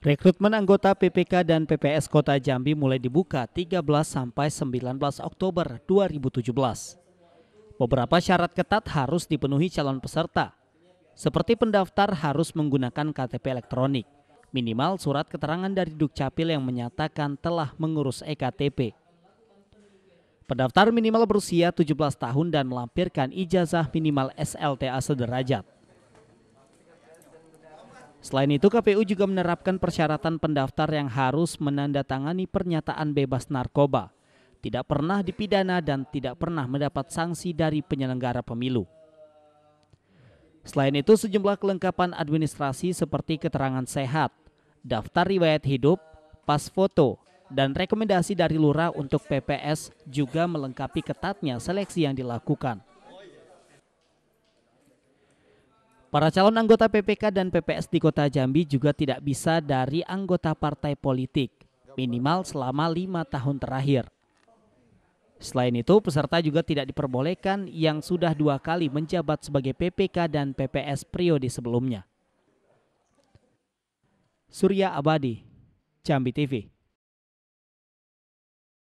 Rekrutmen anggota PPK dan PPS Kota Jambi mulai dibuka 13 sampai 19 Oktober 2017. Beberapa syarat ketat harus dipenuhi calon peserta, seperti pendaftar harus menggunakan KTP elektronik, minimal surat keterangan dari Dukcapil yang menyatakan telah mengurus EKTP. Pendaftar minimal berusia 17 tahun dan melampirkan ijazah minimal SLTA sederajat. Selain itu, KPU juga menerapkan persyaratan pendaftar yang harus menandatangani pernyataan bebas narkoba, tidak pernah dipidana dan tidak pernah mendapat sanksi dari penyelenggara pemilu. Selain itu, sejumlah kelengkapan administrasi seperti keterangan sehat, daftar riwayat hidup, pas foto, dan rekomendasi dari lurah untuk PPS juga melengkapi ketatnya seleksi yang dilakukan. Para calon anggota PPK dan PPS di Kota Jambi juga tidak bisa dari anggota partai politik, minimal selama lima tahun terakhir. Selain itu, peserta juga tidak diperbolehkan yang sudah dua kali menjabat sebagai PPK dan PPS periode sebelumnya. Surya Abadi, Jambi TV.